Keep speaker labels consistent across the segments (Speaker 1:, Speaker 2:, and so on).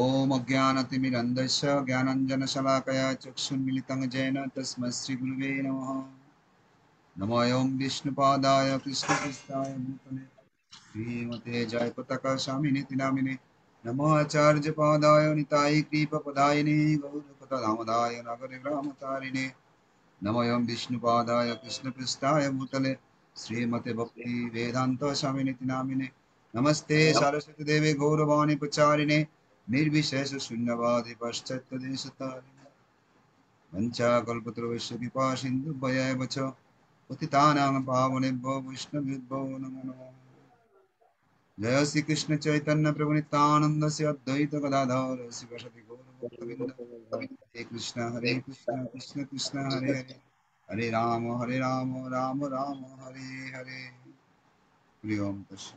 Speaker 1: ॐ अज्ञानतिमिरन्धस्य ज्ञानञ्जनशलाकया चक्षुन्मिलितं जैन तस्मै श्रीगुरुवे नमः नमो ओम विष्णुपादाय कृष्णकृष्णाय भूतने श्रीमते जयपतकशामिनीति नामिने नमो आचार्य आचार्यपादाय निताय कृपपदायिने गौरपदामदाय नगरग्रामतारिणे नमो ओम विष्णुपादाय कृष्णपृष्ठाय भूतले श्रीमते भक्ति वेदांत वेदान्तस्वामिनीति नामिने नमस्ते सरस्वती सरस्वतीदेवे गौरवाणी प्रचारिणे निर्विशेषशून्यवादि पाश्चात्यदेशतारिणः वञ्चाकल्पतृवैश्यपिपासिन्दुभयैव च पतितानां पावनेभ्यो वैष्णवेभ्यो नमो नमः जय श्री कृष्ण चैतन्य प्रभु नित्यानंद से अद्वैत गदाधर शिव सति हरे कृष्ण हरे कृष्ण कृष्ण कृष्ण हरे हरे हरे राम हरे राम राम राम हरे हरे हरि ओम कृष्ण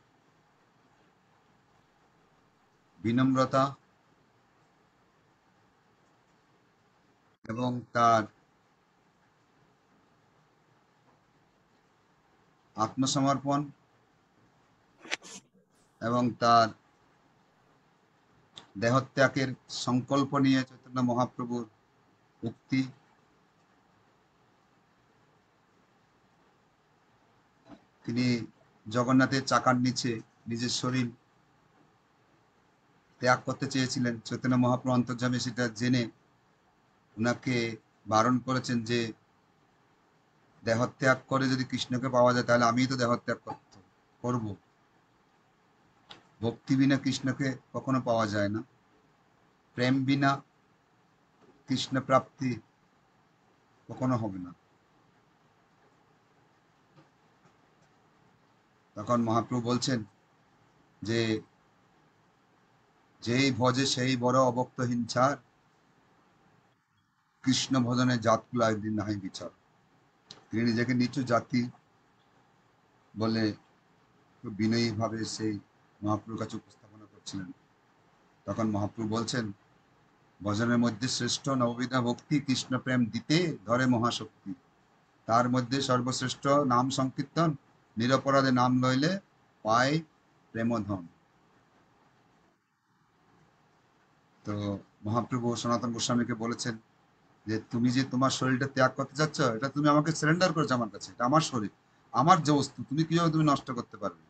Speaker 1: বিনম্রতা এবং তার আত্মসমর্পণ এবং তার দেহত্যাগের সংকল্প নিয়ে চৈতন্য মহাপ্রভুর উক্তি তিনি জগন্নাথের চাকার নিচে নিজের শরীর ত্যাগ করতে চেয়েছিলেন চৈতন্য মহাপ্রভু অন্তর্জামে সেটা জেনে উনাকে বারণ করেছেন যে দেহত্যাগ করে যদি কৃষ্ণকে পাওয়া যায় তাহলে আমি তো দেহত্যাগ করব ভক্তি বিনা কৃষ্ণকে কখনো পাওয়া যায় না প্রেম বিনা কৃষ্ণ প্রাপ্তি কখনো হবে না তখন মহাপ্রভু বলছেন যে যেই ভজে সেই বড় অবক্ত হিংসার কৃষ্ণ ভজনে জাতগুলো একদিন নাহি বিচার তিনি নিজেকে নিচু জাতি বলে বিনয়ী ভাবে সেই মহাপ্রুর কাছে উপস্থাপনা করছিলেন তখন মহাপ্রু বলছেন ভজনের মধ্যে শ্রেষ্ঠ নববিধা ভক্তি কৃষ্ণ প্রেম দিতে ধরে মহাশক্তি তার মধ্যে সর্বশ্রেষ্ঠ নাম সংকীর্তন নিরপরাধে নাম লইলে পায় প্রেমধন তো মহাপ্রভু সনাতন গোস্বামীকে বলেছেন যে তুমি যে তোমার শরীরটা ত্যাগ করতে চাচ্ছ এটা তুমি আমাকে সারেন্ডার করেছো আমার কাছে এটা আমার শরীর আমার যে বস্তু তুমি কিভাবে তুমি নষ্ট করতে পারবে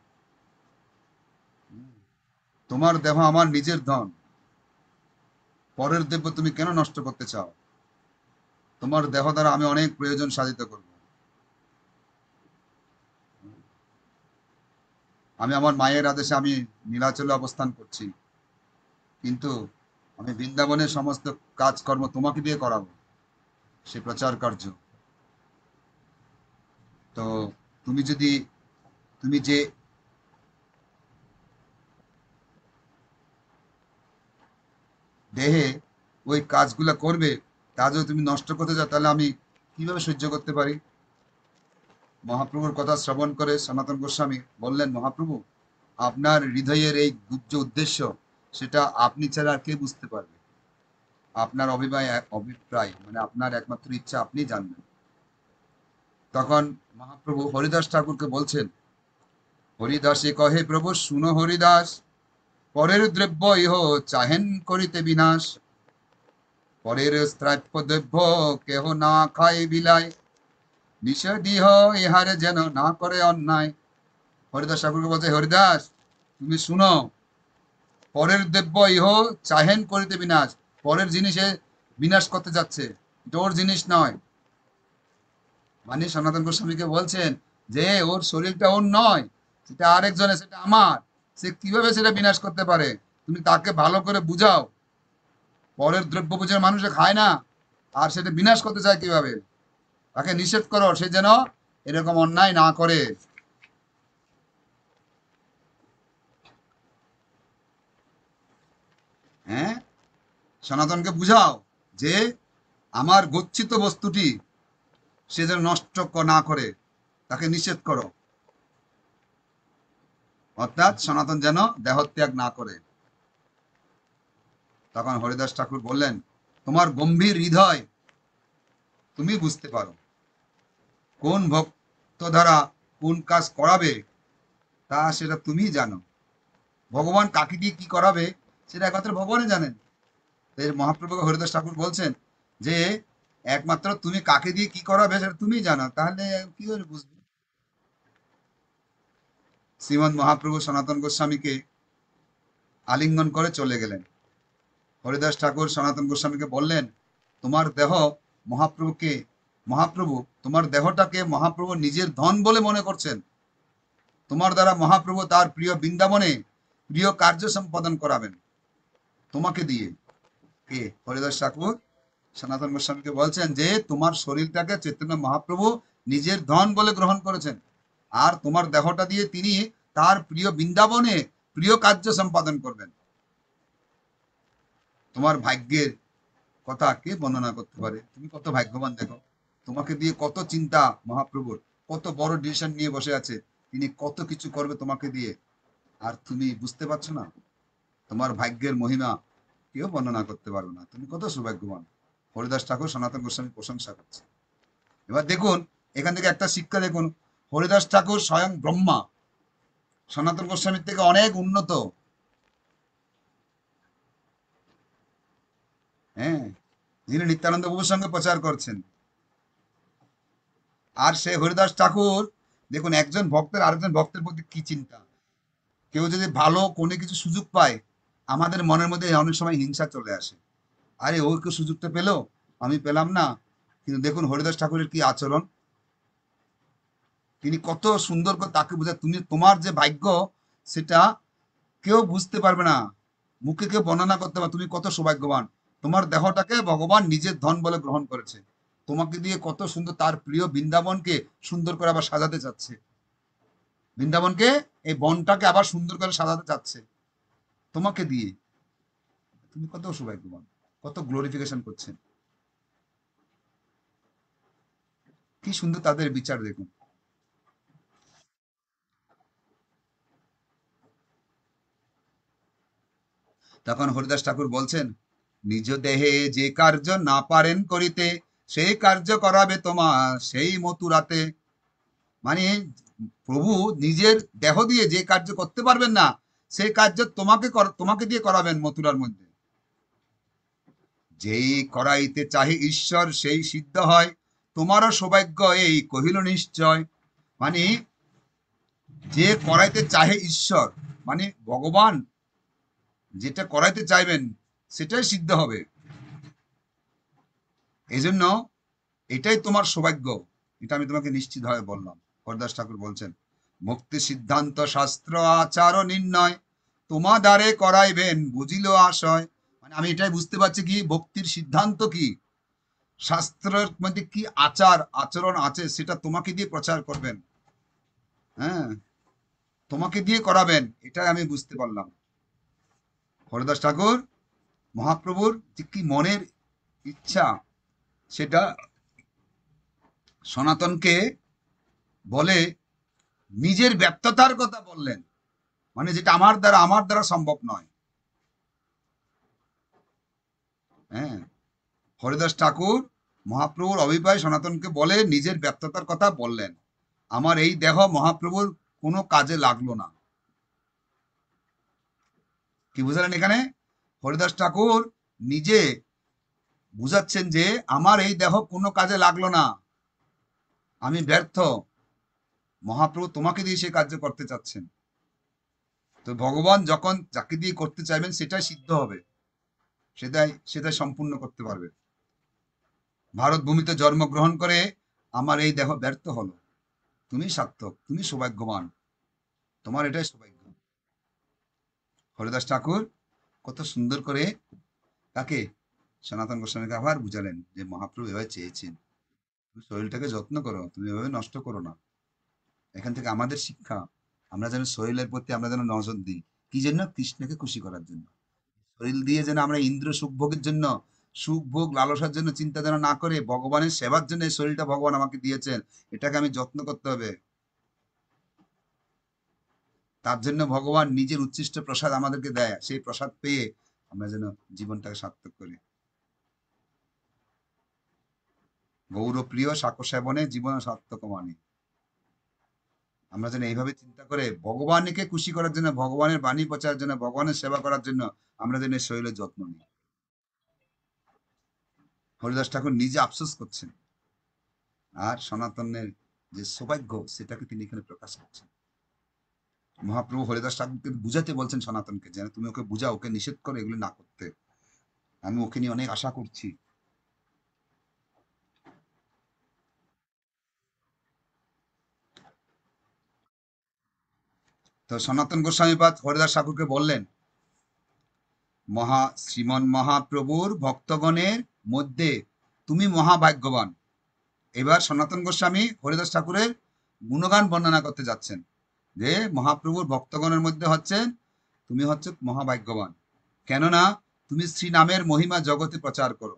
Speaker 1: তোমার দেহ আমার নিজের ধন পরের দেব তুমি কেন নষ্ট করতে চাও তোমার দেহ দ্বারা আমি অনেক প্রয়োজন সাধিত করব আমি আমার মায়ের আদেশে আমি নীলাচলে অবস্থান করছি কিন্তু আমি বৃন্দাবনের সমস্ত কাজকর্ম তোমাকে দিয়ে করাবো সে প্রচার কার্য তো তুমি যদি তুমি যে দেহে ওই কাজগুলো করবে তা যদি তুমি নষ্ট করতে যাও তাহলে আমি কিভাবে সহ্য করতে পারি মহাপ্রভুর কথা শ্রবণ করে সনাতন গোস্বামী বললেন মহাপ্রভু আপনার হৃদয়ের এই গুজ্জ উদ্দেশ্য সেটা আপনি ছাড়া আর কে বুঝতে পারবে আপনার অভিপ্রায় অভিপ্রায় মানে আপনার একমাত্র ইচ্ছা আপনি জানবেন তখন মহাপ্রভু হরিদাস ঠাকুরকে বলছেন হরিদাসে কহে প্রভু শুনো হরিদাস পরের দ্রব্য ইহ চাহেন করিতে বিনাশ পরের স্ত্রাপ্য দ্রব্য কেহ না খায় বিলাই নিষেধ ইহারে যেন না করে অন্যায় হরিদাস ঠাকুরকে বলছে হরিদাস তুমি শুনো পরের দেব্য ইহ চাহেন করিতে বিনাশ পরের জিনিসে বিনাশ করতে যাচ্ছে তোর জিনিস নয় মানে সনাতন গোস্বামীকে বলছেন যে ওর শরীরটা ওর নয় সেটা আরেকজনে সেটা আমার সে কিভাবে সেটা বিনাশ করতে পারে তুমি তাকে ভালো করে বুঝাও পরের দ্রব্য পুজোর মানুষে খায় না আর সেটা বিনাশ করতে চায় কিভাবে তাকে নিষেধ করো সে যেন এরকম অন্যায় না করে হ্যাঁ সনাতনকে বুঝাও যে আমার গচ্ছিত বস্তুটি সে যেন নষ্ট না করে তাকে নিষেধ করো অর্থাৎ সনাতন যেন দেহত্যাগ না করে তখন হরিদাস ঠাকুর বললেন তোমার গম্ভীর হৃদয় তুমি বুঝতে পারো কোন ভক্ত দ্বারা কোন কাজ করাবে তা সেটা তুমি জানো ভগবান কাকে দিয়ে কি করাবে সেটা একমাত্র ভগবানই জানেন মহাপ্রভু হরিদাস ঠাকুর বলছেন যে একমাত্র তুমি কাকে দিয়ে কি করাবে সেটা তুমি জানো তাহলে কি করে বুঝবে শ্রীমদ মহাপ্রভু সনাতন গোস্বামীকে আলিঙ্গন করে চলে গেলেন হরিদাস ঠাকুর সনাতন গোস্বামীকে বললেন তোমার দেহ মহাপ্রভুকে মহাপ্রভু তোমার দেহটাকে মহাপ্রভু নিজের ধন বলে মনে করছেন তোমার দ্বারা মহাপ্রভু তার প্রিয় বৃন্দাবনে প্রিয় কার্য সম্পাদন করাবেন তোমাকে দিয়ে কে হরিদাস ঠাকুর সনাতন গোস্বামীকে বলছেন যে তোমার শরীরটাকে চৈতন্য মহাপ্রভু নিজের ধন বলে গ্রহণ করেছেন আর তোমার দেহটা দিয়ে তিনি তার প্রিয় বৃন্দাবনে প্রিয় কার্য সম্পাদন করবেন তোমার ভাগ্যের কথা কে বর্ণনা করতে পারে তুমি কত ভাগ্যবান দেখো তোমাকে দিয়ে কত চিন্তা মহাপ্রভুর কত বড় ডিসিশন নিয়ে বসে আছে তিনি কত কিছু করবে তোমাকে দিয়ে আর তুমি বুঝতে পারছো না তোমার ভাগ্যের মহিমা কেউ বর্ণনা করতে পারবে না তুমি কত সৌভাগ্যবান হরিদাস ঠাকুর সনাতন গোস্বামী প্রশংসা করছে এবার দেখুন এখান থেকে একটা শিক্ষা দেখুন হরিদাস ঠাকুর স্বয়ং ব্রহ্মা সনাতন গোস্বামীর থেকে অনেক উন্নত হ্যাঁ যিনি নিত্যানন্দ বাবুর সঙ্গে প্রচার করছেন আর সে হরিদাস ঠাকুর দেখুন একজন ভক্তের আরেকজন ভক্তের প্রতি কি চিন্তা কেউ যদি ভালো কোনো কিছু সুযোগ পায় আমাদের মনের মধ্যে অনেক সময় হিংসা চলে আসে আরে ও কেউ সুযোগটা পেলো আমি পেলাম না কিন্তু দেখুন হরিদাস ঠাকুরের কি আচরণ তিনি কত সুন্দর করে তাকে বোঝা তুমি তোমার যে ভাগ্য সেটা কেউ বুঝতে পারবে না মুখে কেউ বর্ণনা করতে পারবে তুমি কত সৌভাগ্যবান তোমার দেহটাকে ভগবান নিজের ধন বলে গ্রহণ করেছে তোমাকে দিয়ে কত সুন্দর তার প্রিয় বৃন্দাবনকে সুন্দর করে আবার সাজাতে চাচ্ছে বৃন্দাবনকে এই বনটাকে আবার সুন্দর করে সাজাতে চাচ্ছে তোমাকে দিয়ে তুমি কত সৌভাগ্যবান কত গ্লোরিফিকেশন করছেন কি সুন্দর তাদের বিচার দেখুন তখন হরিদাস ঠাকুর বলছেন নিজ দেহে যে কার্য না পারেন করিতে সেই কার্য করাবে তোমার সেই মতুরাতে মানে প্রভু নিজের দেহ দিয়ে যে কার্য করতে পারবেন না সেই কাজ তোমাকে তোমাকে দিয়ে করাবেন মথুরার মধ্যে যেই করাইতে চাহে ঈশ্বর সেই সিদ্ধ হয় তোমারও সৌভাগ্য এই কহিল নিশ্চয় মানে যে করাইতে চাহে ঈশ্বর মানে ভগবান যেটা করাইতে চাইবেন সেটাই সিদ্ধ হবে এই জন্য এটাই তোমার সৌভাগ্য এটা আমি তোমাকে নিশ্চিত হয়ে বললাম হরদাস ঠাকুর বলছেন মুক্তি সিদ্ধান্ত শাস্ত্র আচার নির্ণয় তোমা দ্বারে করাইবেন বুঝিল আশয় মানে আমি এটাই বুঝতে পারছি কি ভক্তির সিদ্ধান্ত কি শাস্ত্রের মধ্যে কি আচার আচরণ আছে সেটা তোমাকে দিয়ে প্রচার করবেন হ্যাঁ তোমাকে দিয়ে করাবেন এটাই আমি বুঝতে পারলাম হরদাস ঠাকুর মহাপ্রভুর যে কি মনের ইচ্ছা সেটা সনাতনকে বলে নিজের ব্যর্থতার কথা বললেন মানে যেটা আমার দ্বারা আমার দ্বারা সম্ভব নয় হ্যাঁ হরিদাস ঠাকুর মহাপ্রভুর অভিপ্রায় সনাতনকে বলে নিজের ব্যর্থতার কথা বললেন আমার এই দেহ মহাপ্রভুর কোনো কাজে লাগলো না কি বুঝালেন এখানে হরিদাস ঠাকুর নিজে বুঝাচ্ছেন যে আমার এই দেহ কোনো কাজে লাগলো না আমি ব্যর্থ মহাপ্রভু তোমাকে দিয়ে সে কার্য করতে চাচ্ছেন তো ভগবান যখন যাকে দিয়ে করতে চাইবেন সেটাই সিদ্ধ হবে সেটাই সেটাই সম্পূর্ণ করতে পারবে ভারত ভূমিতে জন্মগ্রহণ করে আমার এই দেহ ব্যর্থ হলো তুমি সার্থক তুমি সৌভাগ্যবান তোমার এটাই সৌভাগ্য হরিদাস ঠাকুর কত সুন্দর করে তাকে সনাতন গোস্বামীকে আবার বুঝালেন যে মহাপ্রভু এভাবে চেয়েছেন তুমি শরীরটাকে যত্ন করো তুমি এভাবে নষ্ট করো না এখান থেকে আমাদের শিক্ষা আমরা যেন শরীরের প্রতি আমরা যেন নজর দিই কি জন্য কৃষ্ণকে খুশি করার জন্য শরীর দিয়ে যেন আমরা ইন্দ্র সুখভোগের জন্য ভোগ লালসার জন্য চিন্তা যেন না করে ভগবানের সেবার জন্য এই শরীরটা ভগবান আমাকে দিয়েছেন এটাকে আমি যত্ন করতে হবে তার জন্য ভগবান নিজের উচ্ছিষ্ট প্রসাদ আমাদেরকে দেয় সেই প্রসাদ পেয়ে আমরা যেন জীবনটাকে সার্থক করি গৌরপ্রিয় সাকর সেবনে জীবন সার্থক মানে আমরা যেন এইভাবে চিন্তা করে ভগবানকে খুশি করার জন্য ভগবানের বাণী প্রচার জন্য ভগবানের সেবা করার জন্য আমরা যেন শরীরের যত্ন নিই হরিদাস ঠাকুর নিজে আফসোস করছেন আর সনাতনের যে সৌভাগ্য সেটাকে তিনি এখানে প্রকাশ করছেন মহাপ্রভু হরিদাস ঠাকুরকে বুঝাতে বলছেন সনাতনকে যেন তুমি ওকে বুঝাও ওকে নিষেধ করো এগুলো না করতে আমি ওকে নিয়ে অনেক আশা করছি তো সনাতন গোস্বামী গোস্বামীপাদ হরিদাস ঠাকুরকে বললেন মহা শ্রীমন মহাপ্রভুর ভক্তগণের মধ্যে তুমি মহাভাগ্যবান এবার সনাতন গোস্বামী হরিদাস ঠাকুরের গুণগান বর্ণনা করতে যাচ্ছেন যে মহাপ্রভুর ভক্তগণের মধ্যে হচ্ছেন তুমি হচ্ছে মহাভাগ্যবান কেননা তুমি শ্রীনামের মহিমা জগতে প্রচার করো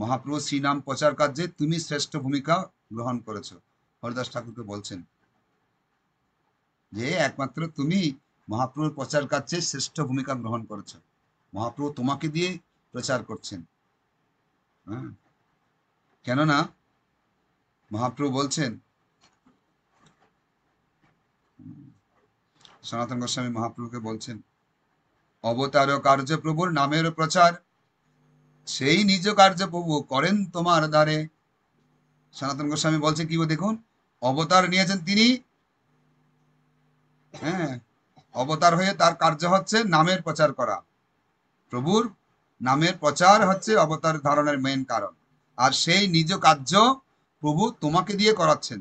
Speaker 1: মহাপ্রভু শ্রীনাম প্রচার কার্যে তুমি শ্রেষ্ঠ ভূমিকা গ্রহণ করেছ হরিদাস ঠাকুরকে বলছেন যে একমাত্র তুমি মহাপ্রভুর প্রচার কাছে শ্রেষ্ঠ ভূমিকা গ্রহণ করেছ মহাপ্রভু তোমাকে দিয়ে প্রচার করছেন হ্যাঁ কেননা মহাপ্রভু বলছেন সনাতন গোস্বামী মহাপ্রভুকে বলছেন অবতার কার্য প্রভুর নামের প্রচার সেই নিজ কার্য প্রভু করেন তোমার দ্বারে সনাতন গোস্বামী বলছে কি দেখুন অবতার নিয়েছেন তিনি হ্যাঁ অবতার হয়ে তার কার্য হচ্ছে নামের প্রচার করা প্রভুর নামের প্রচার হচ্ছে অবতার ধারণের মেন কারণ আর সেই নিজ কার্য প্রভু তোমাকে দিয়ে করাচ্ছেন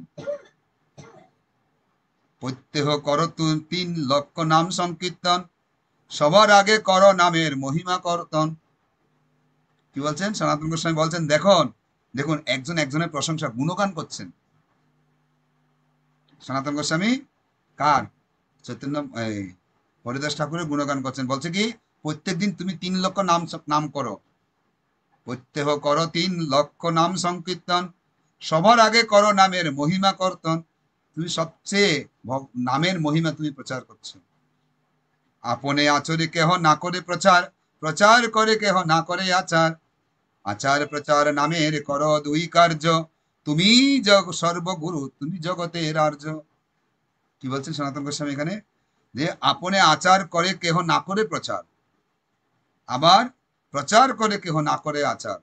Speaker 1: প্রত্যেহ কর তিন লক্ষ নাম সংকীর্তন সবার আগে কর নামের মহিমা করতন কি বলছেন সনাতন গোস্বামী বলছেন দেখুন দেখুন একজন একজনের প্রশংসা গুণগান করছেন সনাতন গোস্বামী কার চৈতন্য হরিদাস ঠাকুরের গুণগান করছেন বলছে কি প্রত্যেক দিন তুমি তিন লক্ষ নাম নাম করো প্রত্যেহ করো তিন লক্ষ নাম সংকীর্তন সবার আগে করো নামের মহিমা কর্তন তুমি সবচেয়ে নামের মহিমা তুমি প্রচার করছো আপনে আচরে কেহ না করে প্রচার প্রচার করে কেহ না করে আচার আচার প্রচার নামের করো দুই কার্য তুমি জগ সর্বগুরু তুমি জগতের আর্য কি বলছেন সনাতন গোস্বামী এখানে যে আপনে আচার করে কেহ না করে প্রচার আবার প্রচার করে কেহ না করে আচার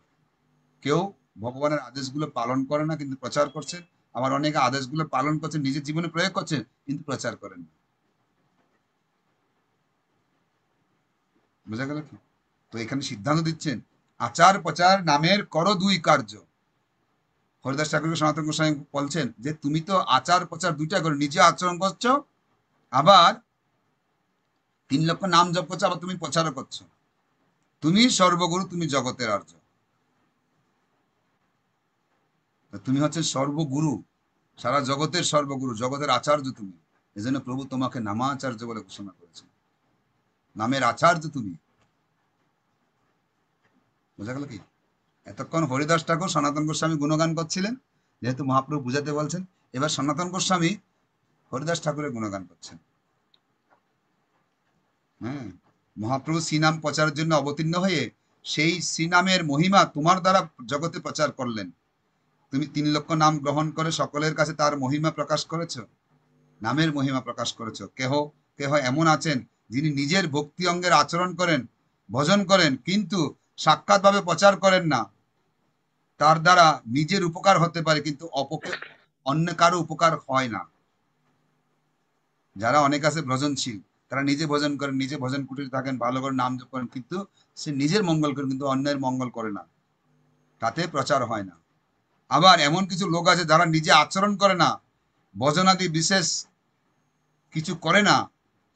Speaker 1: কেউ ভগবানের আদেশগুলো পালন করে না কিন্তু প্রচার করছে আবার অনেকে আদেশগুলো পালন করছে নিজের জীবনে প্রয়োগ করছে কিন্তু প্রচার করেন না বোঝা গেল কি তো এখানে সিদ্ধান্ত দিচ্ছেন আচার প্রচার নামের করো দুই কার্য হরিদাস ঠাকুর সনাতন গোস্বামী বলছেন যে তুমি তো আচার প্রচার দুইটা করো নিজে আচরণ করছো আবার তিন লক্ষ নাম জপ করছো আবার তুমি প্রচারও করছো তুমি সর্বগুরু তুমি জগতের আর্য তুমি হচ্ছে সর্বগুরু সারা জগতের সর্বগুরু জগতের আচার্য তুমি এজন্য প্রভু তোমাকে নামাচার্য বলে ঘোষণা করেছেন নামের আচার্য তুমি বোঝা গেল কি এতক্ষণ হরিদাস ঠাকুর সনাতন গোস্বামী গুণগান করছিলেন যেহেতু মহাপ্রভু বুঝাতে বলছেন এবার সনাতন গোস্বামী হরিদাস ঠাকুরের গুণগান করছেন হ্যাঁ মহাপ্রভু শ্রীনাম প্রচারের জন্য অবতীর্ণ হয়ে সেই শ্রীনামের মহিমা তোমার দ্বারা জগতে প্রচার করলেন তুমি তিন লক্ষ নাম গ্রহণ করে সকলের কাছে তার মহিমা প্রকাশ করেছ নামের মহিমা প্রকাশ করেছ কেহ কেহ এমন আছেন যিনি নিজের ভক্তি অঙ্গের আচরণ করেন ভজন করেন কিন্তু সাক্ষাৎভাবে প্রচার করেন না তার দ্বারা নিজের উপকার হতে পারে কিন্তু অপকে অন্য কারো উপকার হয় না যারা অনেক আছে ভ্রজনশীল তারা নিজে ভোজন করেন নিজে ভোজন কুটির থাকেন ভালো করে নাম জপ করেন কিন্তু সে নিজের মঙ্গল করে কিন্তু অন্যের মঙ্গল করে না তাতে প্রচার হয় না আবার এমন কিছু লোক আছে যারা নিজে আচরণ করে না ভজনাদি বিশেষ কিছু করে না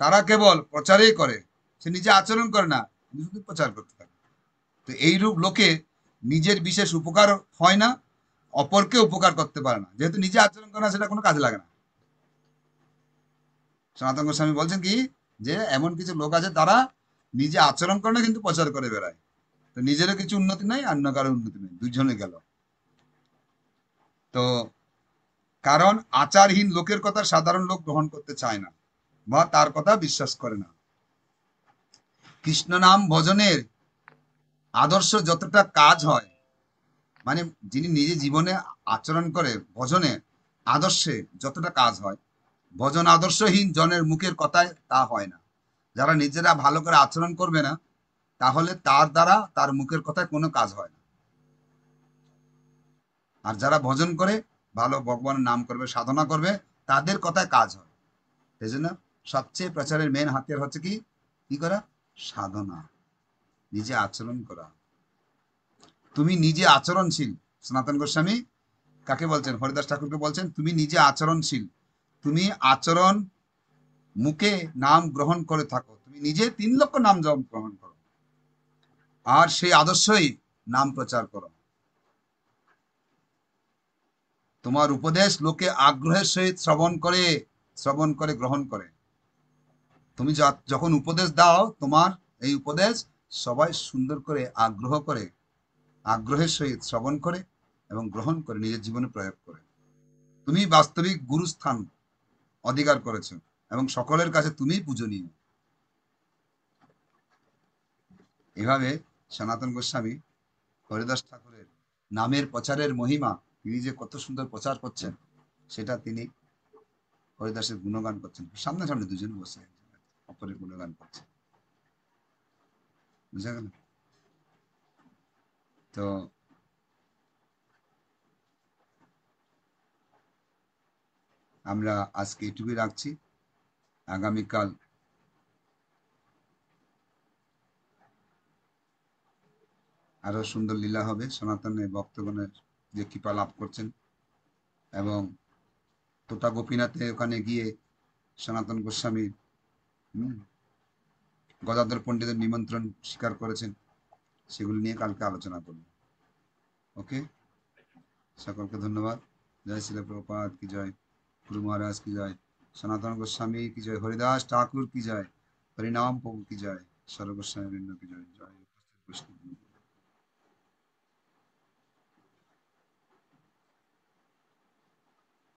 Speaker 1: তারা কেবল প্রচারেই করে সে নিজে আচরণ করে না শুধু প্রচার করতে পারে তো এইরূপ লোকে নিজের বিশেষ উপকার হয় না অপরকে উপকার করতে পারে না যেহেতু নিজে আচরণ করে না সেটা কোনো কাজে লাগে না সনাতন গোস্বামী বলছেন কি যে এমন কিছু লোক আছে তারা নিজে আচরণ করে না কিন্তু প্রচার করে বেড়ায় তো নিজেরও কিছু উন্নতি নাই অন্য কারো উন্নতি নেই দুজনে গেল তো কারণ আচারহীন লোকের কথা সাধারণ লোক গ্রহণ করতে চায় না বা তার কথা বিশ্বাস করে না কৃষ্ণ নাম ভজনের আদর্শ যতটা কাজ হয় মানে যিনি নিজে জীবনে আচরণ করে ভজনে আদর্শে যতটা কাজ হয় ভজন আদর্শহীন জনের মুখের কথায় তা হয় না যারা নিজেরা ভালো করে আচরণ করবে না তাহলে তার দ্বারা তার মুখের কথায় কোনো কাজ হয় না আর যারা ভজন করে ভালো ভগবানের নাম করবে সাধনা করবে তাদের কথায় কাজ হয় সেই জন্য সবচেয়ে প্রচারের মেন হাতিয়ার হচ্ছে কি কি করা সাধনা নিজে আচরণ করা তুমি নিজে আচরণশীল সনাতন গোস্বামী কাকে বলছেন হরিদাস ঠাকুরকে বলছেন তুমি নিজে আচরণশীল তুমি আচরণ মুখে নাম গ্রহণ করে থাকো তুমি নিজে তিন লক্ষ নাম গ্রহণ করো আর সেই আদর্শই নাম প্রচার করো তোমার উপদেশ লোকে আগ্রহের সহিত শ্রবণ করে শ্রবণ করে গ্রহণ করে তুমি যখন উপদেশ দাও তোমার এই উপদেশ সবাই সুন্দর করে আগ্রহ করে আগ্রহের সহিত শ্রবণ করে এবং গ্রহণ করে নিজের জীবনে প্রয়োগ করে তুমি বাস্তবিক গুরুস্থান অধিকার করেছ এবং সকলের কাছে তুমি পূজনীয় এভাবে সনাতন গোস্বামী হরিদাস ঠাকুরের নামের প্রচারের মহিমা তিনি যে কত সুন্দর প্রচার করছেন সেটা তিনি হরিদাসের গুণগান করছেন সামনে দুজন বসে অপরের গুণগান করছেন বুঝা তো আমরা আজকে এটুকুই রাখছি আগামীকাল আরো সুন্দর লীলা হবে সনাতনের ভক্তগণের যে কৃপা লাভ করছেন এবং তোতা গোপীনাথে ওখানে গিয়ে সনাতন গোস্বামীর গদাধর পণ্ডিতের নিমন্ত্রণ স্বীকার করেছেন সেগুলি নিয়ে কালকে আলোচনা করব ওকে সকলকে ধন্যবাদ জয় শিল প্রপাত কি জয় গুরু মহারাজ কি জয় সনাতন গোস্বামী কি জয় হরিদাস ঠাকুর কি জয় হরিনাম প্রভু কি জয় সর্বস্বামী কি জয় জয় উপস্থিত